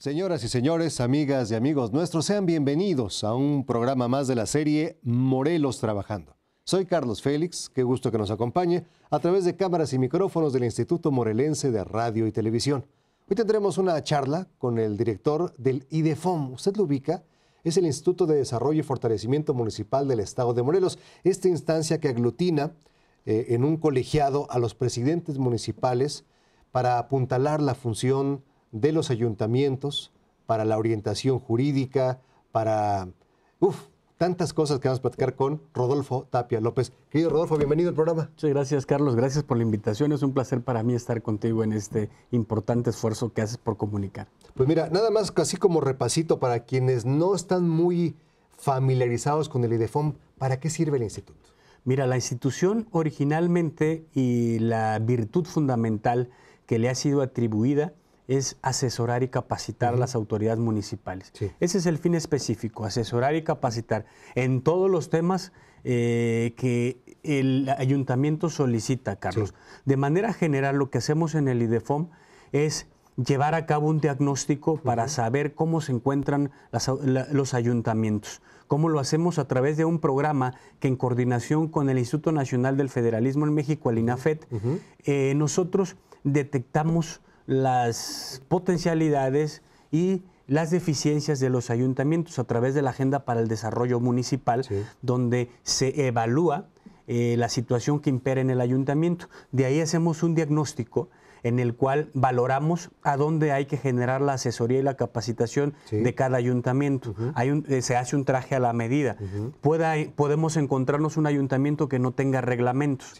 Señoras y señores, amigas y amigos nuestros, sean bienvenidos a un programa más de la serie Morelos Trabajando. Soy Carlos Félix, qué gusto que nos acompañe a través de cámaras y micrófonos del Instituto Morelense de Radio y Televisión. Hoy tendremos una charla con el director del IDEFOM. ¿Usted lo ubica? Es el Instituto de Desarrollo y Fortalecimiento Municipal del Estado de Morelos, esta instancia que aglutina eh, en un colegiado a los presidentes municipales para apuntalar la función de los ayuntamientos para la orientación jurídica, para... Uf, tantas cosas que vamos a platicar con Rodolfo Tapia López. Querido Rodolfo, bienvenido al programa. Muchas gracias, Carlos. Gracias por la invitación. Es un placer para mí estar contigo en este importante esfuerzo que haces por comunicar. Pues mira, nada más casi como repasito para quienes no están muy familiarizados con el IDEFOM, ¿para qué sirve el instituto? Mira, la institución originalmente y la virtud fundamental que le ha sido atribuida es asesorar y capacitar a las autoridades municipales. Ese es el fin específico, asesorar y capacitar en todos los temas eh, que el ayuntamiento solicita, Carlos. De manera general, lo que hacemos en el IDEFOM es llevar a cabo un diagnóstico para saber cómo se encuentran los ayuntamientos. Cómo lo hacemos a través de un programa que en coordinación con el Instituto Nacional del Federalismo en México, el INAFET, eh, nosotros detectamos las potencialidades y las deficiencias de los ayuntamientos a través de la Agenda para el Desarrollo Municipal, donde se evalúa eh, la situación que impera en el ayuntamiento. De ahí hacemos un diagnóstico en el cual valoramos a dónde hay que generar la asesoría y la capacitación de cada ayuntamiento. Eh, se hace un traje a la medida. podemos encontrarnos un ayuntamiento que no tenga reglamentos.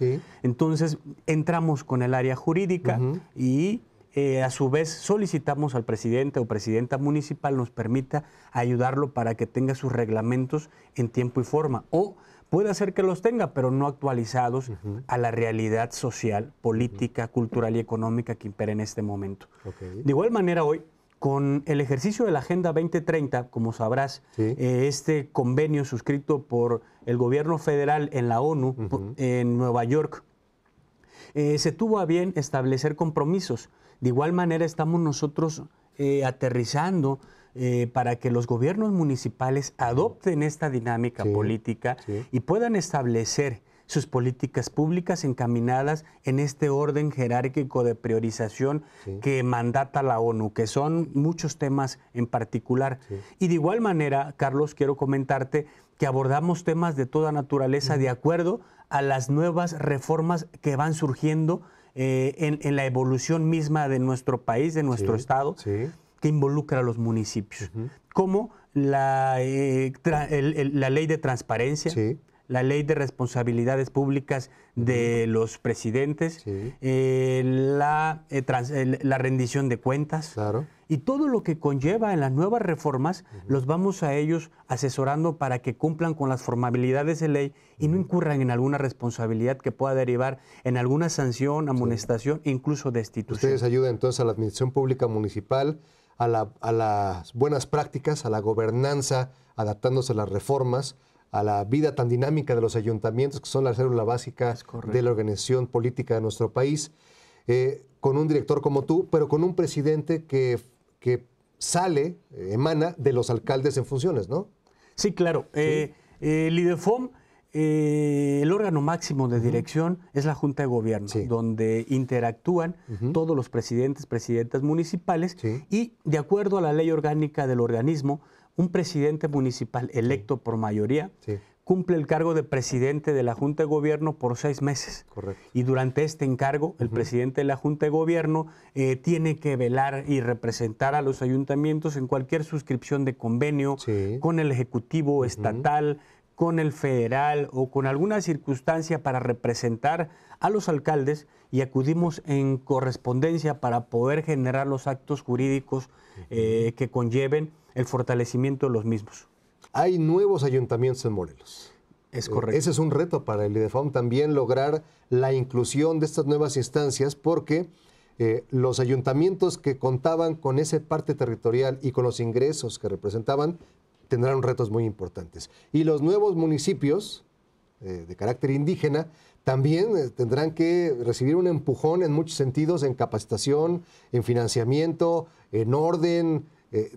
Entonces entramos con el área jurídica y eh, a su vez solicitamos al presidente o presidenta municipal nos permita ayudarlo para que tenga sus reglamentos en tiempo y forma o puede ser que los tenga, pero no actualizados a la realidad social, política, cultural y económica que impera en este momento. De igual manera hoy, con el ejercicio de la Agenda 2030, como sabrás, eh, este convenio suscrito por el gobierno federal en la ONU, en Nueva York, eh, se tuvo a bien establecer compromisos de igual manera estamos nosotros eh, aterrizando eh, para que los gobiernos municipales adopten esta dinámica política y puedan establecer sus políticas públicas encaminadas en este orden jerárquico de priorización que mandata la ONU, que son muchos temas en particular. Y de igual manera, Carlos, quiero comentarte que abordamos temas de toda naturaleza de acuerdo a las nuevas reformas que van surgiendo eh, en, la evolución misma de nuestro país, de nuestro Estado, que involucra a los municipios. Como eh, la, ley de transparencia, la ley de responsabilidades públicas de los presidentes, eh, la, rendición de cuentas y todo lo que conlleva en las nuevas reformas, los vamos a ellos asesorando para que cumplan con las formabilidades de ley y no incurran en alguna responsabilidad que pueda derivar en alguna sanción, amonestación incluso destitución. Ustedes ayudan entonces a la administración pública municipal, a, las buenas prácticas, a la gobernanza, adaptándose a las reformas a la vida tan dinámica de los ayuntamientos, que son la célula básica de la organización política de nuestro país, eh, con un director como tú, pero con un presidente que que sale, eh, emana de los alcaldes en funciones, ¿no? Sí, claro. Eh, eh, el el órgano máximo de dirección es la Junta de Gobierno, donde interactúan todos los presidentes, presidentas municipales y de acuerdo a la ley orgánica del organismo, un presidente municipal electo por mayoría cumple el cargo de presidente de la Junta de Gobierno por seis meses. Correcto. Y durante este encargo, el presidente de la Junta de Gobierno eh, tiene que velar y representar a los ayuntamientos en cualquier suscripción de convenio con el Ejecutivo estatal, con el federal o con alguna circunstancia para representar a los alcaldes y acudimos en correspondencia para poder generar los actos jurídicos eh, que conlleven el fortalecimiento de los mismos. Hay nuevos ayuntamientos en Morelos. Es eh, correcto. Ese es un reto para el IDEFAM también lograr la inclusión de estas nuevas instancias porque eh, los ayuntamientos que contaban con esa parte territorial y con los ingresos que representaban tendrán retos muy importantes. Y los nuevos municipios eh, de carácter indígena también tendrán que recibir un empujón en muchos sentidos, en capacitación, en financiamiento, en orden.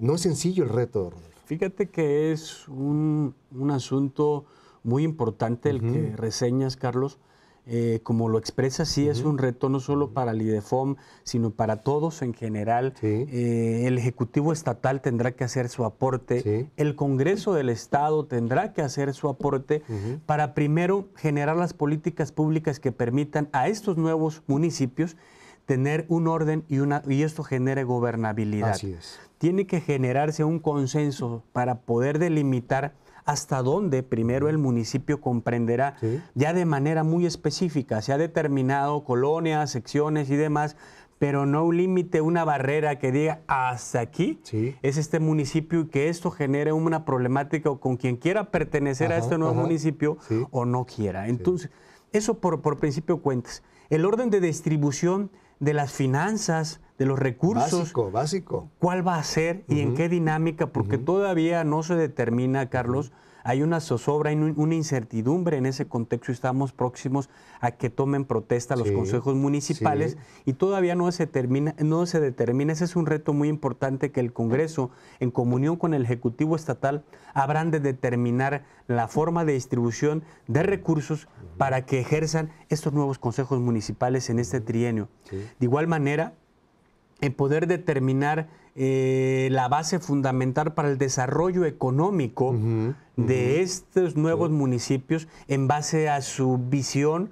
no es sencillo el reto, Fíjate que es un, asunto muy importante el que reseñas, Carlos. Eh, como lo expresa, sí es un reto no solo para el IDEFOM, sino para todos en general. Eh, el Ejecutivo Estatal tendrá que hacer su aporte, el Congreso del Estado tendrá que hacer su aporte para primero generar las políticas públicas que permitan a estos nuevos municipios tener un orden y, una, y esto genere gobernabilidad. Así es. Tiene que generarse un consenso para poder delimitar hasta dónde primero el municipio comprenderá ya de manera muy específica. Se ha determinado colonias, secciones y demás, pero no un límite, una barrera que diga hasta aquí es este municipio y que esto genere una problemática con quien quiera pertenecer a este nuevo municipio o no quiera. Entonces, eso por, por principio cuentas. El orden de distribución de las finanzas, de los recursos. Básico, básico. ¿Cuál va a ser y en qué dinámica? Porque todavía no se determina, Carlos, hay una zozobra, hay una incertidumbre en ese contexto estamos próximos a que tomen protesta los consejos municipales y todavía no se, termina, no se determina. Ese es un reto muy importante que el Congreso, en comunión con el Ejecutivo Estatal, habrán de determinar la forma de distribución de recursos para que ejerzan estos nuevos consejos municipales en este trienio. De igual manera, en poder determinar eh, la base fundamental para el desarrollo económico de estos nuevos municipios en base a su visión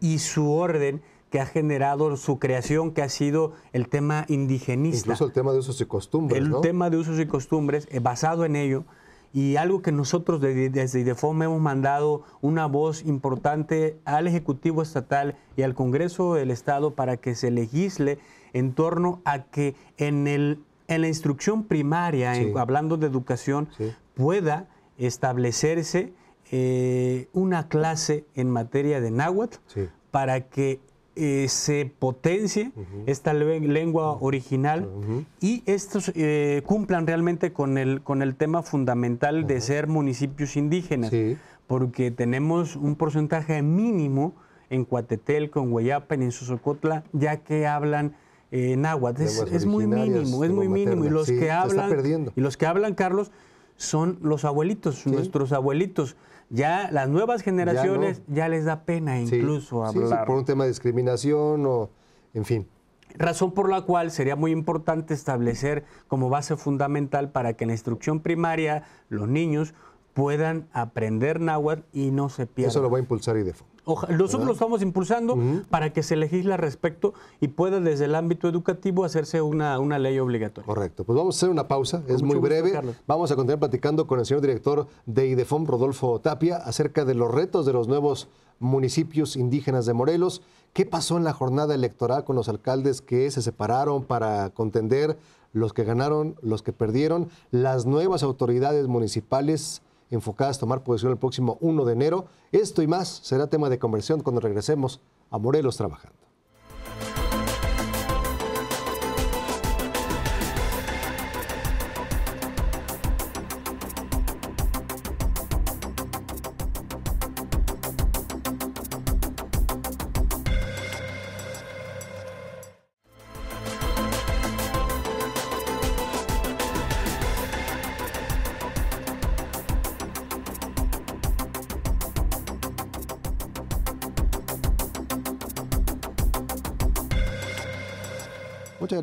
y su orden que ha generado su creación, que ha sido el tema indigenista. Incluso el tema de usos y costumbres. El tema de usos y costumbres, eh, basado en ello, y algo que nosotros desde, IDEFOM hemos mandado una voz importante al Ejecutivo Estatal y al Congreso del Estado para que se legisle en torno a que en, el, en la instrucción primaria, hablando de educación, pueda establecerse eh, una clase en materia de náhuatl para que eh, se potencie esta lengua original y estos eh, cumplan realmente con el, con el tema fundamental de ser municipios indígenas, porque tenemos un porcentaje mínimo en Cuatetelco, en Hueyapan, en Susocotla, ya que hablan en eh, náhuatl. Es, muy mínimo, es muy mínimo. Y los que hablan, y los que hablan, Carlos, son los abuelitos, nuestros abuelitos. Ya las nuevas generaciones ya, les da pena incluso hablar. Sí, por un tema de discriminación o, en fin. Razón por la cual sería muy importante establecer como base fundamental para que en la instrucción primaria los niños puedan aprender náhuatl y no se pierdan. Eso lo va a impulsar IDEFO nosotros lo estamos impulsando para que se legisle al respecto y pueda desde el ámbito educativo hacerse una, una ley obligatoria. Correcto. Pues vamos a hacer una pausa, es muy breve. Vamos a continuar platicando con el señor director de IDEFOM, Rodolfo Tapia, acerca de los retos de los nuevos municipios indígenas de Morelos. ¿Qué pasó en la jornada electoral con los alcaldes que se separaron para contender, los que ganaron, los que perdieron, las nuevas autoridades municipales? enfocadas a tomar posición el próximo 1 de enero. Esto y más será tema de conversión cuando regresemos a Morelos Trabajando.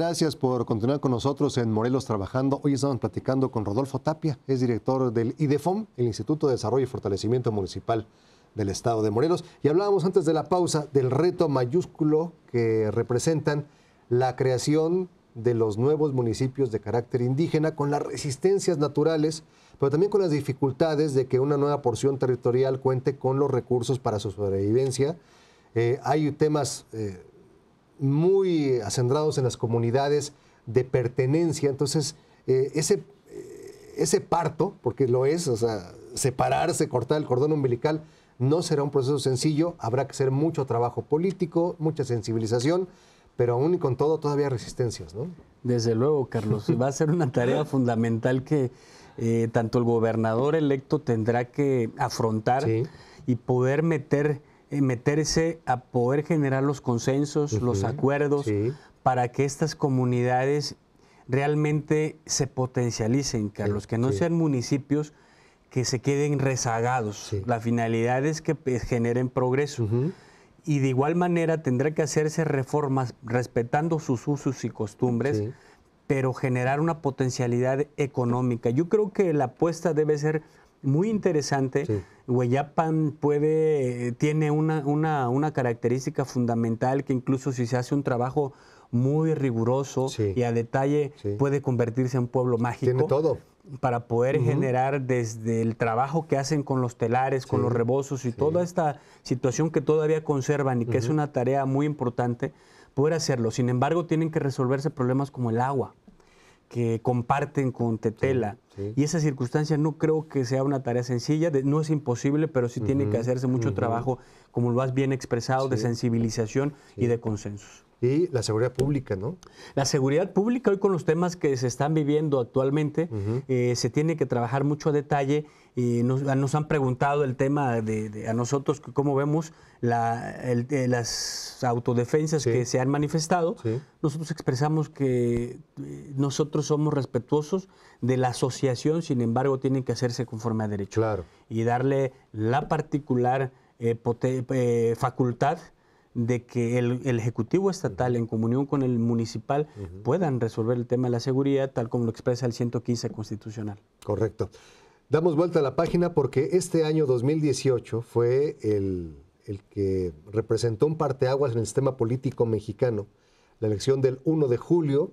gracias por continuar con nosotros en Morelos Trabajando. Hoy estamos platicando con Rodolfo Tapia, es director del IDEFOM, el Instituto de Desarrollo y Fortalecimiento Municipal del Estado de Morelos. Y hablábamos antes de la pausa del reto mayúsculo que representan la creación de los nuevos municipios de carácter indígena, con las resistencias naturales, pero también con las dificultades de que una nueva porción territorial cuente con los recursos para su sobrevivencia. Eh, hay temas eh, muy acendrados en las comunidades de pertenencia. Entonces, eh, ese, eh, ese parto, porque lo es, o sea, separarse, cortar el cordón umbilical, no será un proceso sencillo, habrá que hacer mucho trabajo político, mucha sensibilización, pero aún y con todo todavía resistencias, ¿no? Desde luego, Carlos, va a ser una tarea fundamental que eh, tanto el gobernador electo tendrá que afrontar y poder meter eh, meterse a poder generar los consensos, los acuerdos, para que estas comunidades realmente se potencialicen, Carlos, los que no sean municipios que se queden rezagados. La finalidad es que pues, generen progreso. Y de igual manera tendrá que hacerse reformas respetando sus usos y costumbres, pero generar una potencialidad económica. Yo creo que la apuesta debe ser muy interesante. Sí. puede, eh, tiene una, característica fundamental que incluso si se hace un trabajo muy riguroso y a detalle puede convertirse en un pueblo mágico. Tiene todo para poder generar desde el trabajo que hacen con los telares, con los rebozos y toda esta situación que todavía conservan y que es una tarea muy importante, poder hacerlo. Sin embargo, tienen que resolverse problemas como el agua que comparten con Tetela. Y esa circunstancia no creo que sea una tarea sencilla, no es imposible, pero sí tiene que hacerse mucho trabajo, como lo has bien expresado, de sensibilización y de consensos. Y la seguridad pública, ¿no? La seguridad pública hoy con los temas que se están viviendo actualmente, eh, se tiene que trabajar mucho detalle y nos, han preguntado el tema de, a nosotros, cómo vemos eh, las autodefensas que se han manifestado. Nosotros expresamos que eh, nosotros somos respetuosos de la asociación, sin embargo, tienen que hacerse conforme a derecho. Claro. Y darle la particular eh, facultad de que el, Ejecutivo Estatal, en comunión con el municipal, puedan resolver el tema de la seguridad, tal como lo expresa el 115 Constitucional. Correcto. Damos vuelta a la página porque este año 2018 fue el, que representó un parteaguas en el sistema político mexicano. La elección del 1 de julio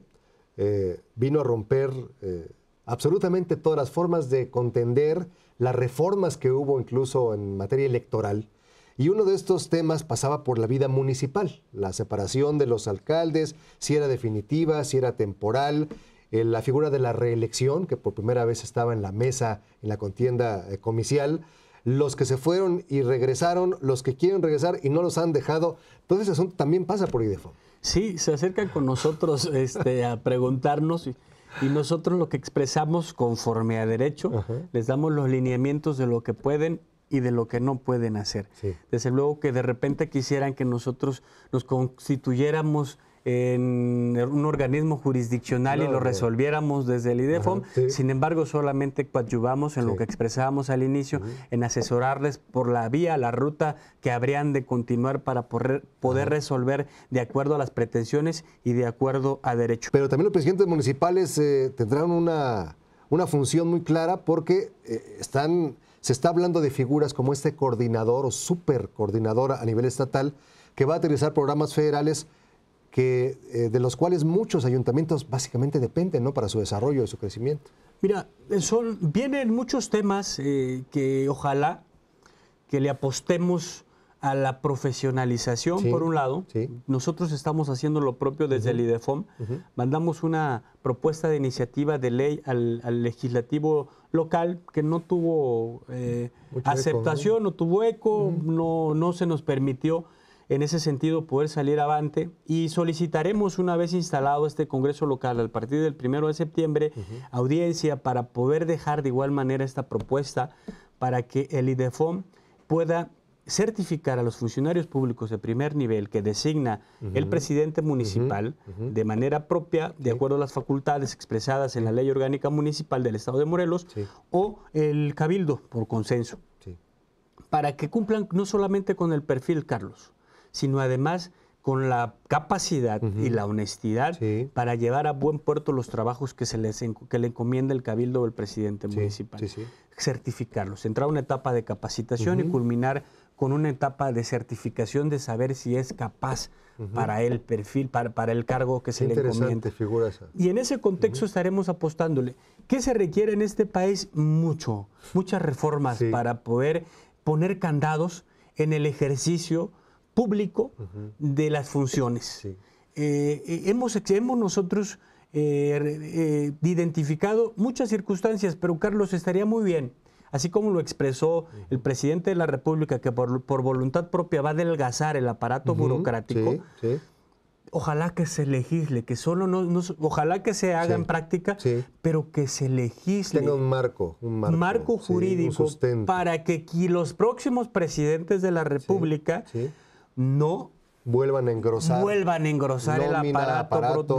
eh, vino a romper eh, absolutamente todas las formas de contender, las reformas que hubo incluso en materia electoral. Y uno de estos temas pasaba por la vida municipal, la separación de los alcaldes, si era definitiva, si era temporal, eh, la figura de la reelección, que por primera vez estaba en la mesa en la contienda eh, comicial, los que se fueron y regresaron, los que quieren regresar y no los han dejado. Todo ese asunto también pasa por IDEFO. Sí, se acercan con nosotros este, a preguntarnos. Y... nosotros lo que expresamos conforme a derecho, les damos los lineamientos de lo que pueden y de lo que no pueden hacer. Desde luego que de repente quisieran que nosotros nos constituyéramos en un organismo jurisdiccional y lo resolviéramos desde el IDEFOM. Sin embargo, solamente coadyuvamos en lo que expresábamos al inicio, en asesorarles por la vía, la ruta que habrían de continuar para poder, resolver de acuerdo a las pretensiones y de acuerdo a derecho. Pero también los presidentes municipales eh, tendrán una, función muy clara porque eh, están, se está hablando de figuras como este coordinador o supercoordinador a nivel estatal que va a utilizar programas federales eh, de los cuales muchos ayuntamientos básicamente dependen para su desarrollo y su crecimiento. Mira, son, vienen muchos temas eh, que ojalá que le apostemos a la profesionalización, por un lado. Nosotros estamos haciendo lo propio desde el IDEFOM. Mandamos una propuesta de iniciativa de ley al, legislativo local que no tuvo eh, aceptación, ¿no? tuvo eco, no se nos permitió en ese sentido poder salir avante y solicitaremos una vez instalado este Congreso local al partir del primero de septiembre audiencia para poder dejar de igual manera esta propuesta para que el IDEFOM pueda certificar a los funcionarios públicos de primer nivel que designa el presidente municipal de manera propia, de acuerdo a las facultades expresadas en la ley orgánica municipal del Estado de Morelos, o el cabildo por consenso, para que cumplan no solamente con el perfil, Carlos, sino además con la capacidad y la honestidad para llevar a buen puerto los trabajos que, se les, que le encomienda el cabildo o el presidente municipal. Certificarlos, entrar a una etapa de capacitación y culminar con una etapa de certificación de saber si es capaz para el perfil, para, el cargo que se le encomienda. Y en ese contexto estaremos apostándole. ¿Qué se requiere en este país? Mucho, muchas reformas para poder poner candados en el ejercicio público de las funciones. Eh, eh, hemos, nosotros eh, identificado muchas circunstancias, pero Carlos estaría muy bien, así como lo expresó el presidente de la República, que por, voluntad propia va a adelgazar el aparato burocrático. ojalá que se legisle, que solo no, ojalá que se haga en práctica, pero que se legisle. Tenga un marco, un marco, jurídico para que los próximos presidentes de la República no vuelvan a engrosar. Vuelvan engrosar el aparato,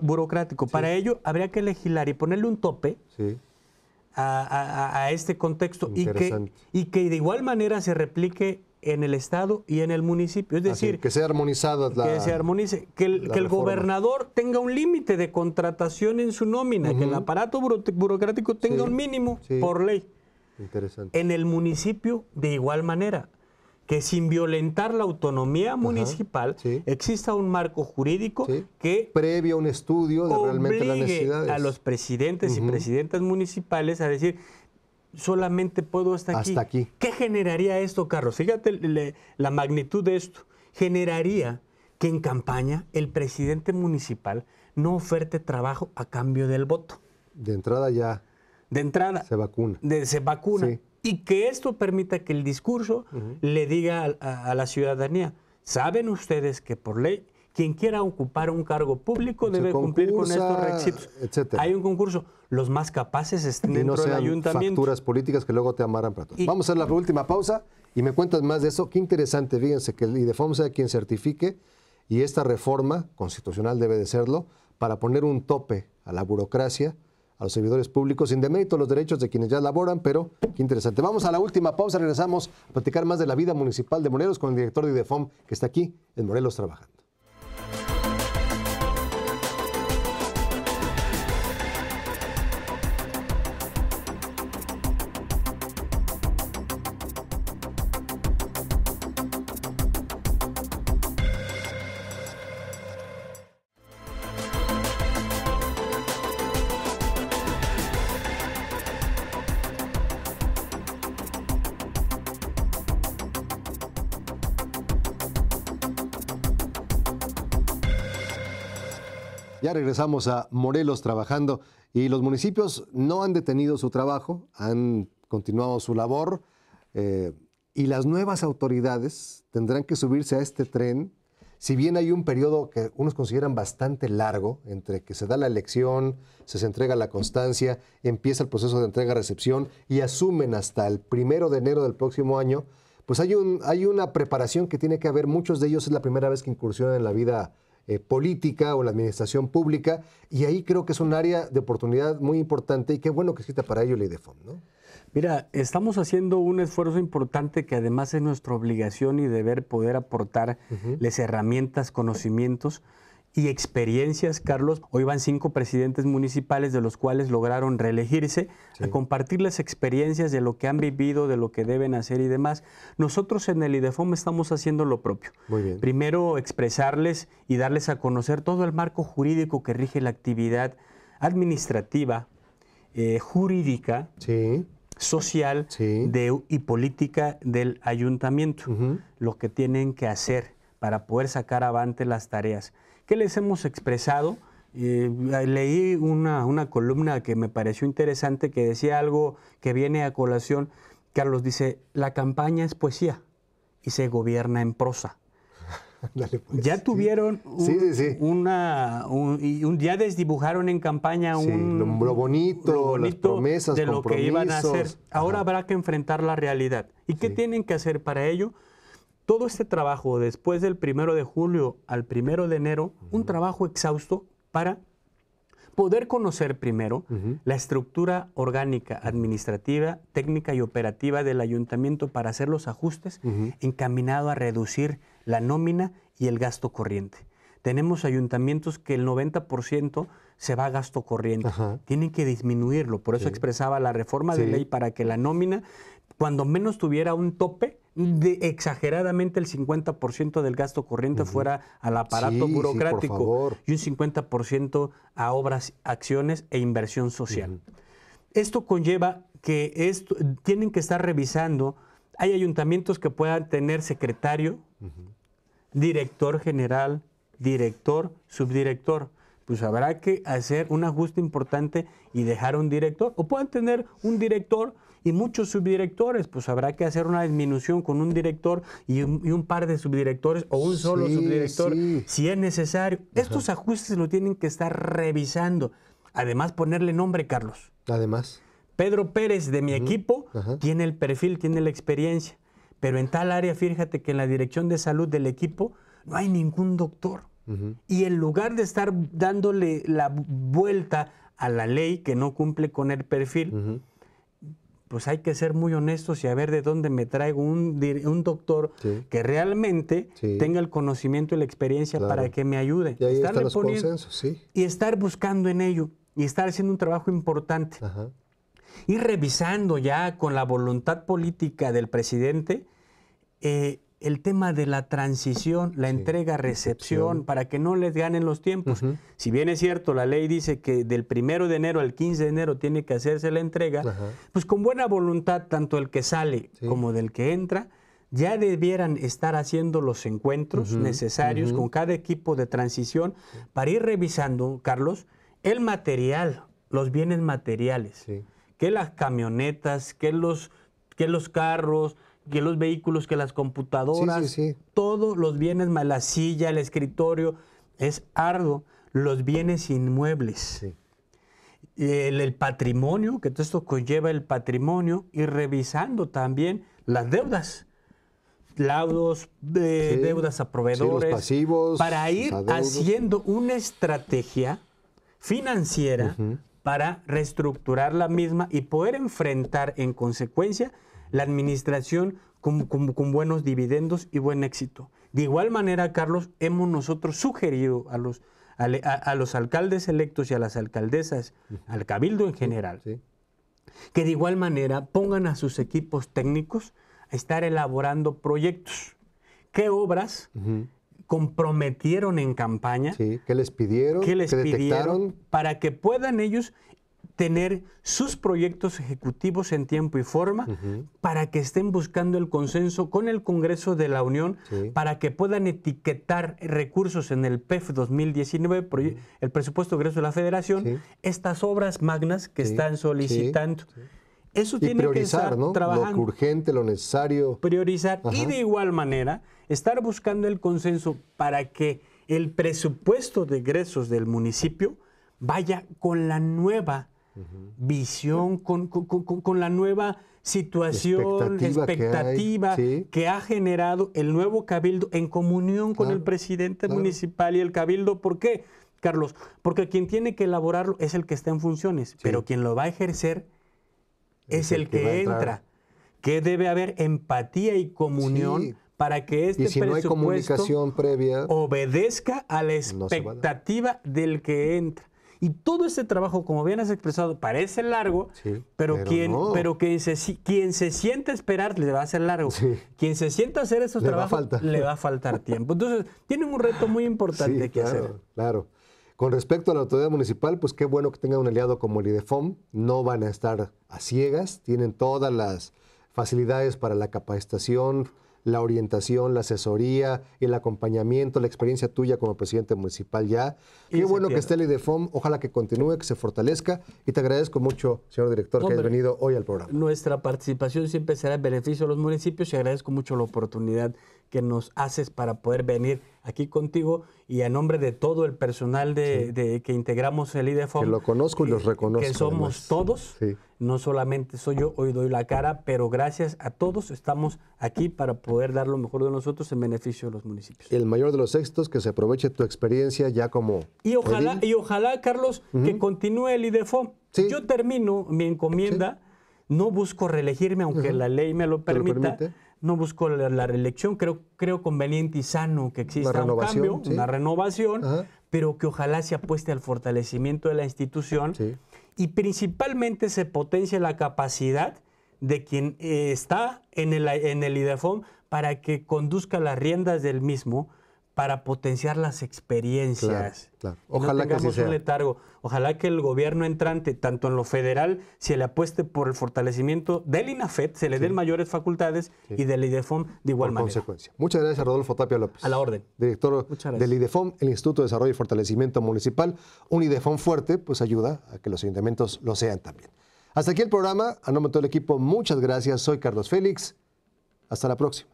burocrático. Para ello habría que legislar y ponerle un tope a, este contexto y que, y que de igual manera se replique en el Estado y en el municipio. Es decir, que sea armonizada la. Que se armonice, que el, gobernador tenga un límite de contratación en su nómina, que el aparato burocrático tenga un mínimo por ley. Interesante. En el municipio, de igual manera que sin violentar la autonomía municipal exista un marco jurídico que previo a un estudio de realmente las necesidades a los presidentes y presidentas municipales a decir solamente puedo hasta aquí. Hasta aquí. ¿Qué generaría esto, Carlos? Fíjate la magnitud de esto. Generaría que en campaña el presidente municipal no oferte trabajo a cambio del voto. De entrada ya. De entrada. Se vacuna. se vacuna y que esto permita que el discurso le diga a, la ciudadanía, ¿saben ustedes que por ley quien quiera ocupar un cargo público debe cumplir con estos requisitos? Etcétera. Hay un concurso. Los más capaces están y dentro no sean facturas políticas que luego te amarran para todos. Vamos a hacer la última pausa y me cuentas más de eso. Qué interesante, fíjense que el IDEFOM sea quien certifique y esta reforma constitucional debe de serlo para poner un tope a la burocracia a los servidores públicos, sin demérito los derechos de quienes ya laboran, pero qué interesante. Vamos a la última pausa, regresamos a platicar más de la vida municipal de Morelos con el director de IDEFOM, que está aquí en Morelos trabajando. regresamos a Morelos trabajando y los municipios no han detenido su trabajo, han continuado su labor eh, y las nuevas autoridades tendrán que subirse a este tren. Si bien hay un periodo que unos consideran bastante largo, entre que se da la elección, se, entrega la constancia, empieza el proceso de entrega-recepción y asumen hasta el primero de enero del próximo año, pues hay, un, hay una preparación que tiene que haber. Muchos de ellos es la primera vez que incursionan en la vida eh, política o la administración pública, y ahí creo que es un área de oportunidad muy importante y qué bueno que exista para ello la IDEFOM, ¿no? Mira, estamos haciendo un esfuerzo importante que además es nuestra obligación y deber poder aportarles herramientas, conocimientos y experiencias, Carlos. Hoy van cinco presidentes municipales de los cuales lograron reelegirse, a compartir las experiencias de lo que han vivido, de lo que deben hacer y demás. Nosotros en el IDEFOM estamos haciendo lo propio. Muy bien. Primero, expresarles y darles a conocer todo el marco jurídico que rige la actividad administrativa, eh, jurídica, social y política del ayuntamiento, lo que tienen que hacer para poder sacar avante las tareas. ¿Qué les hemos expresado? Eh, leí una, columna que me pareció interesante que decía algo que viene a colación. Carlos dice, la campaña es poesía y se gobierna en prosa. Pues. Ya tuvieron un, una ya desdibujaron en campaña un lo bonito, de lo que iban a hacer. Ahora habrá que enfrentar la realidad. ¿Y qué tienen que hacer para ello? todo este trabajo después del primero de julio al primero de enero, un trabajo exhausto para poder conocer primero la estructura orgánica, administrativa, técnica y operativa del ayuntamiento para hacer los ajustes encaminado a reducir la nómina y el gasto corriente. Tenemos ayuntamientos que el 90% se va a gasto corriente. Tienen que disminuirlo. Por eso expresaba la reforma de ley para que la nómina cuando menos tuviera un tope de exageradamente el 50% del gasto corriente fuera al aparato burocrático y un 50% a obras, acciones e inversión social. Esto conlleva que esto, tienen que estar revisando, hay ayuntamientos que puedan tener secretario, director general, director, subdirector pues habrá que hacer un ajuste importante y dejar un director. O puedan tener un director y muchos subdirectores, pues habrá que hacer una disminución con un director y un, par de subdirectores o un solo subdirector si es necesario. Estos ajustes lo tienen que estar revisando. Además, ponerle nombre, Carlos. Además. Pedro Pérez de mi equipo tiene el perfil, tiene la experiencia, pero en tal área, fíjate que en la dirección de salud del equipo no hay ningún doctor y en lugar de estar dándole la vuelta a la ley que no cumple con el perfil, pues hay que ser muy honestos y a ver de dónde me traigo un, doctor que realmente tenga el conocimiento y la experiencia para que me ayude. Y Y estar buscando en ello y estar haciendo un trabajo importante. Y revisando ya con la voluntad política del presidente eh, el tema de la transición, la entrega, recepción, para que no les ganen los tiempos. Si bien es cierto, la ley dice que del 1 de enero al 15 de enero tiene que hacerse la entrega, pues con buena voluntad, tanto el que sale como del que entra, ya debieran estar haciendo los encuentros necesarios con cada equipo de transición para ir revisando, Carlos, el material, los bienes materiales, que las camionetas, que los, que los carros, que los vehículos, que las computadoras, todos los bienes, la silla, el escritorio, es arduo, los bienes inmuebles. El, patrimonio, que todo esto conlleva el patrimonio, y revisando también las deudas, laudos, de, deudas a proveedores, pasivos, para ir haciendo una estrategia financiera para reestructurar la misma y poder enfrentar en consecuencia la administración con, buenos dividendos y buen éxito. De igual manera, Carlos, hemos nosotros sugerido a los, a, los alcaldes electos y a las alcaldesas, al cabildo en general, que de igual manera pongan a sus equipos técnicos a estar elaborando proyectos. ¿Qué obras comprometieron en campaña? Sí, ¿qué les pidieron? ¿Qué les pidieron? Para que puedan ellos tener sus proyectos ejecutivos en tiempo y forma para que estén buscando el consenso con el Congreso de la Unión, para que puedan etiquetar recursos en el PEF 2019, el presupuesto de egreso de la Federación, estas obras magnas que están solicitando. Eso tiene priorizar, que estar ¿no? Lo urgente, lo necesario. Priorizar y de igual manera estar buscando el consenso para que el presupuesto de egresos del municipio vaya con la nueva visión, con, la nueva situación, expectativa, que, ha generado el nuevo cabildo en comunión con el presidente municipal y el cabildo. ¿Por qué, Carlos? Porque quien tiene que elaborarlo es el que está en funciones, pero quien lo va a ejercer es, el, que, entra. Que debe haber empatía y comunión. para que este presupuesto obedezca a la expectativa del que entra. Y todo ese trabajo, como bien has expresado, parece largo, pero, quien, se, siente esperar le va a ser largo. Quien se sienta hacer esos trabajos le va a faltar tiempo. Entonces, tienen un reto muy importante que hacer. Claro. Con respecto a la autoridad municipal, pues qué bueno que tenga un aliado como el IDEFOM. No van a estar a ciegas, tienen todas las facilidades para la capacitación, la orientación, la asesoría, el acompañamiento, la experiencia tuya como presidente municipal ya. Qué bueno que esté el IDFOM, ojalá que continúe, que se fortalezca y te agradezco mucho, señor director, que hayas venido hoy al programa. Nuestra participación siempre será en beneficio de los municipios y agradezco mucho la oportunidad que nos haces para poder venir aquí contigo y a nombre de todo el personal de, que integramos el IDEFOM. Que lo conozco y los eh, reconozco. Que somos todos, no solamente soy yo, hoy doy la cara, pero gracias a todos estamos aquí para poder dar lo mejor de nosotros en beneficio de los municipios. El mayor de los éxitos, que se aproveche tu experiencia ya como... Y ojalá, y ojalá Carlos, que continúe el IDEFOM. Yo termino mi encomienda, no busco reelegirme, aunque la ley me lo permita no busco la, reelección. Creo, creo conveniente y sano que exista un cambio, una renovación, pero que ojalá se apueste al fortalecimiento de la institución y principalmente se potencie la capacidad de quien eh, está en el, en el IDEFOM para que conduzca las riendas del mismo para potenciar las experiencias. Claro, Ojalá tengamos que un letargo. Ojalá que el gobierno entrante, tanto en lo federal, se le apueste por el fortalecimiento del INAFET, se le den mayores facultades y del IDEFOM de igual por manera. consecuencia. Muchas gracias Rodolfo Tapia López. A la orden. Director del IDEFOM, el Instituto de Desarrollo y Fortalecimiento Municipal. Un IDEFOM fuerte, pues ayuda a que los ayuntamientos lo sean también. Hasta aquí el programa. A nombre de todo el equipo, muchas gracias. Soy Carlos Félix. Hasta la próxima.